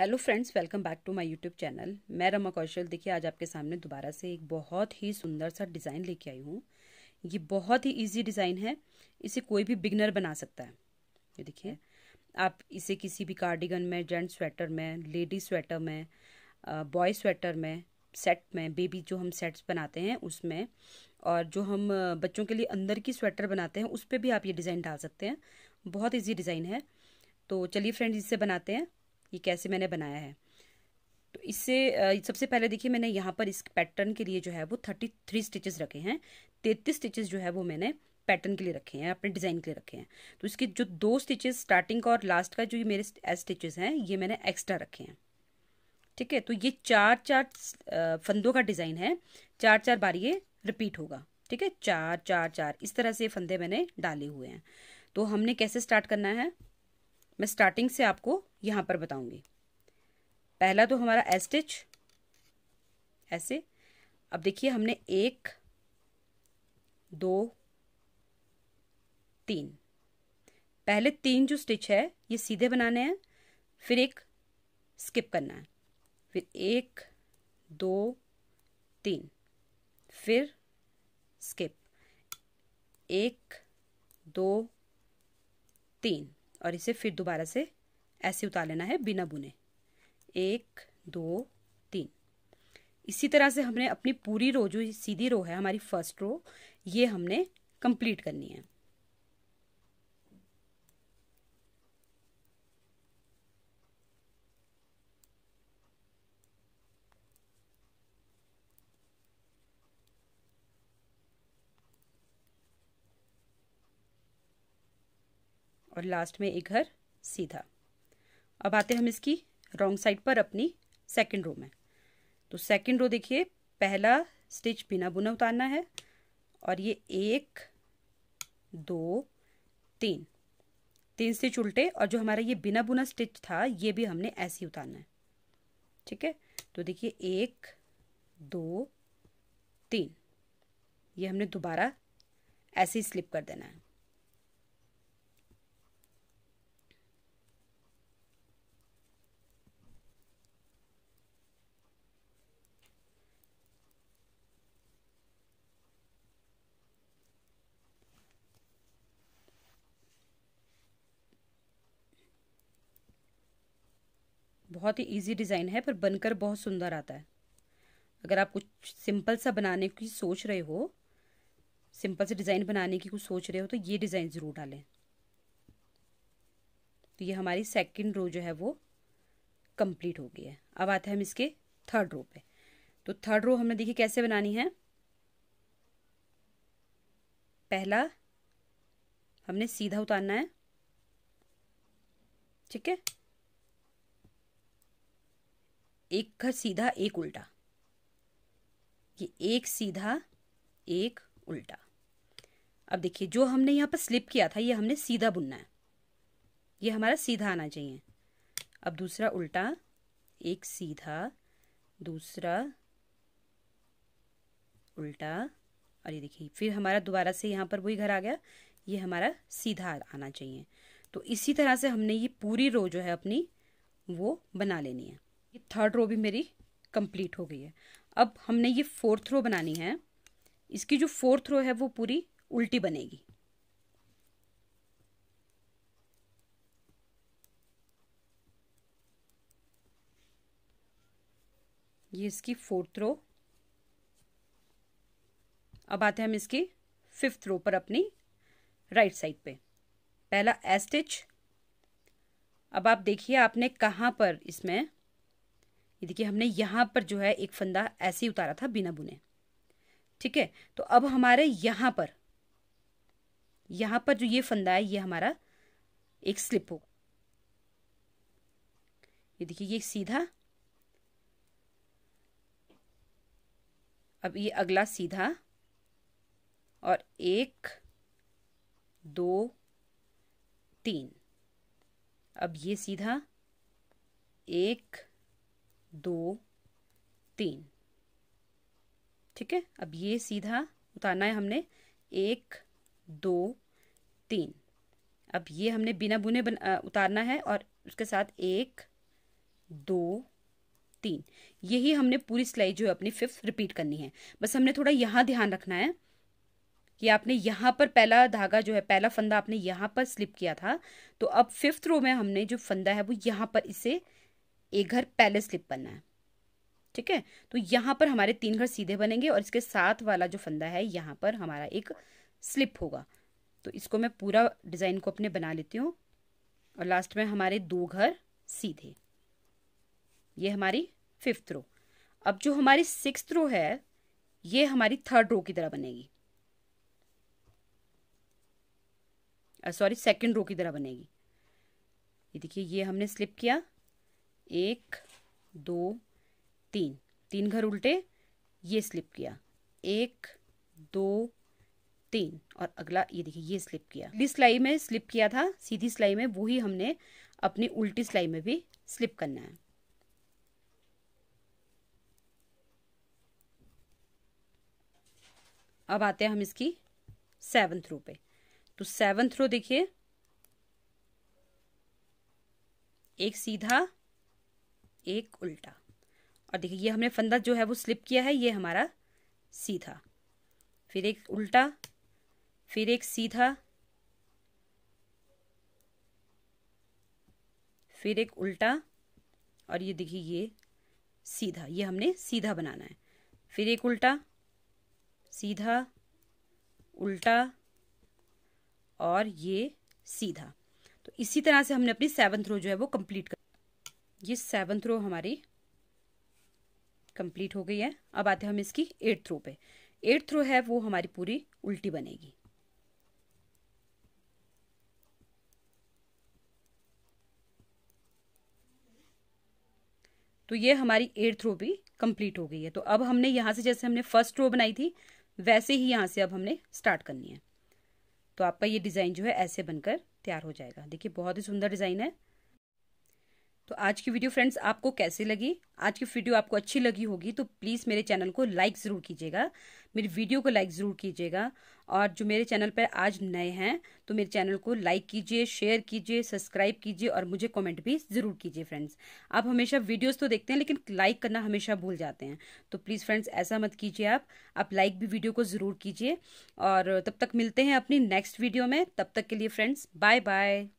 hello friends welcome back to my YouTube channel मैं रमा कौशल देखिए आज आपके सामने दोबारा से एक बहुत ही सुंदर सा डिज़ाइन लेके आई हूँ ये बहुत ही इजी डिज़ाइन है इसे कोई भी बिगनर बना सकता है ये देखिए आप इसे किसी भी कार्डिगन में जेंट स्वेटर में लेडी स्वेटर में बॉय स्वेटर में सेट में बेबी जो हम सेट्स बनाते हैं उसमें और जो हम बच्चों के लिए अंदर की स्वेटर बनाते हैं उस पर भी आप ये डिज़ाइन डाल सकते हैं बहुत ईजी डिज़ाइन है तो चलिए फ्रेंड्स इसे बनाते हैं ये कैसे मैंने बनाया है तो इससे सबसे पहले देखिए मैंने यहाँ पर इस पैटर्न के लिए जो है वो थर्टी थ्री स्टिचेस रखे हैं तैतीस स्टिचेस जो है वो मैंने पैटर्न के लिए रखे हैं अपने डिज़ाइन के लिए रखे हैं तो इसके जो दो स्टिचेस स्टार्टिंग का और लास्ट का जो ये मेरे स्टिचेस हैं ये मैंने एक्स्ट्रा रखे हैं ठीक है तो ये चार चार फंदों का डिज़ाइन है चार चार बार ये रिपीट होगा ठीक है चार चार चार इस तरह से फंदे मैंने डाले हुए हैं तो हमने कैसे स्टार्ट करना है मैं स्टार्टिंग से आपको यहाँ पर बताऊँगी पहला तो हमारा एस्टिच ऐसे अब देखिए हमने एक दो तीन पहले तीन जो स्टिच है ये सीधे बनाने हैं फिर एक स्किप करना है फिर एक दो तीन फिर स्किप एक दो तीन और इसे फिर दोबारा से ऐसे उतार लेना है बिना बुने एक दो तीन इसी तरह से हमने अपनी पूरी रो जो सीधी रो है हमारी फर्स्ट रो ये हमने कंप्लीट करनी है और लास्ट में एक घर सीधा अब आते हम इसकी रॉन्ग साइड पर अपनी सेकंड रो में तो सेकंड रो देखिए पहला स्टिच बिना बुना उतारना है और ये एक दो तीन तीन स्टिच उल्टे और जो हमारा ये बिना बुना स्टिच था ये भी हमने ऐसे ही उतारना है ठीक है तो देखिए एक दो तीन ये हमने दोबारा ऐसे ही स्लिप कर देना है बहुत ही ईजी डिज़ाइन है पर बनकर बहुत सुंदर आता है अगर आप कुछ सिंपल सा बनाने की सोच रहे हो सिंपल से डिज़ाइन बनाने की कुछ सोच रहे हो तो ये डिज़ाइन ज़रूर डालें तो ये हमारी सेकंड रो जो है वो कंप्लीट हो गई है अब आते हैं हम इसके थर्ड रो पे तो थर्ड रो हमने देखिए कैसे बनानी है पहला हमने सीधा उतारना है ठीक है एक का सीधा एक उल्टा ये एक सीधा एक उल्टा अब देखिए जो हमने यहाँ पर स्लिप किया था ये हमने सीधा बुनना है ये हमारा सीधा आना चाहिए अब दूसरा उल्टा एक सीधा दूसरा उल्टा और ये देखिए फिर हमारा दोबारा से यहाँ पर वही घर आ गया ये हमारा सीधा आना चाहिए तो इसी तरह से हमने ये पूरी रो जो है अपनी वो बना लेनी है ये थर्ड रो भी मेरी कंप्लीट हो गई है अब हमने ये फोर्थ रो बनानी है इसकी जो फोर्थ रो है वो पूरी उल्टी बनेगी ये इसकी फोर्थ रो अब आते हैं हम इसकी फिफ्थ रो पर अपनी राइट साइड पे पहला एस्टिच अब आप देखिए आपने कहाँ पर इसमें ये देखिए हमने यहाँ पर जो है एक फंदा ऐसे ही उतारा था बिना बुने ठीक है तो अब हमारे यहाँ पर यहाँ पर जो ये फंदा है ये हमारा एक स्लिप होगा ये देखिए ये सीधा अब ये अगला सीधा और एक दो तीन अब ये सीधा एक दो तीन ठीक है अब ये सीधा उतारना है हमने एक दो तीन अब ये हमने बिना बुने बन, आ, उतारना है और उसके साथ एक दो तीन यही हमने पूरी सिलाई जो है अपनी फिफ्थ रिपीट करनी है बस हमने थोड़ा यहाँ ध्यान रखना है कि आपने यहाँ पर पहला धागा जो है पहला फंदा आपने यहाँ पर स्लिप किया था तो अब फिफ्थ रो में हमने जो फंदा है वो यहाँ पर इसे एक घर पहले स्लिप बनना है ठीक है तो यहाँ पर हमारे तीन घर सीधे बनेंगे और इसके साथ वाला जो फंदा है यहाँ पर हमारा एक स्लिप होगा तो इसको मैं पूरा डिज़ाइन को अपने बना लेती हूँ और लास्ट में हमारे दो घर सीधे ये हमारी फिफ्थ रो अब जो हमारी सिक्स रो है ये हमारी थर्ड रो की तरह बनेगी सॉरी सेकंड रो की तरह बनेगी ये देखिए ये हमने स्लिप किया एक दो तीन तीन घर उल्टे ये स्लिप किया एक दो तीन और अगला ये देखिए ये स्लिप किया अगली सिलाई में स्लिप किया था सीधी सिलाई में वो ही हमने अपनी उल्टी सिलाई में भी स्लिप करना है अब आते हैं हम इसकी सेवन रो पे तो सेवन रो देखिए एक सीधा एक उल्टा और देखिए ये हमने फंदा जो है वो स्लिप किया है ये हमारा सीधा फिर एक उल्टा फिर एक सीधा फिर एक उल्टा और ये देखिए ये सीधा ये हमने सीधा बनाना है फिर एक उल्टा सीधा उल्टा और ये सीधा तो इसी तरह से हमने अपनी सेवन्थ रो जो है वो कंप्लीट कर ये सेवन्थ रो हमारी कंप्लीट हो गई है अब आते हम इसकी एट्थ रो पे एट्थ रो है वो हमारी पूरी उल्टी बनेगी तो ये हमारी एट्थ रो भी कंप्लीट हो गई है तो अब हमने यहां से जैसे हमने फर्स्ट रो बनाई थी वैसे ही यहां से अब हमने स्टार्ट करनी है तो आपका ये डिज़ाइन जो है ऐसे बनकर तैयार हो जाएगा देखिए बहुत ही सुंदर डिज़ाइन है तो आज की वीडियो फ्रेंड्स आपको कैसे लगी आज की वीडियो आपको अच्छी लगी होगी तो प्लीज़ मेरे चैनल को लाइक ज़रूर कीजिएगा मेरी वीडियो को लाइक ज़रूर कीजिएगा और जो मेरे चैनल पर आज नए हैं तो मेरे चैनल को लाइक कीजिए शेयर कीजिए सब्सक्राइब कीजिए और मुझे कमेंट भी ज़रूर कीजिए फ्रेंड्स आप हमेशा वीडियोज़ तो देखते हैं लेकिन लाइक करना हमेशा भूल जाते हैं तो प्लीज़ फ्रेंड्स ऐसा मत कीजिए आप आप लाइक भी वीडियो को ज़रूर कीजिए और तब तक मिलते हैं अपनी नेक्स्ट वीडियो में तब तक के लिए फ्रेंड्स बाय बाय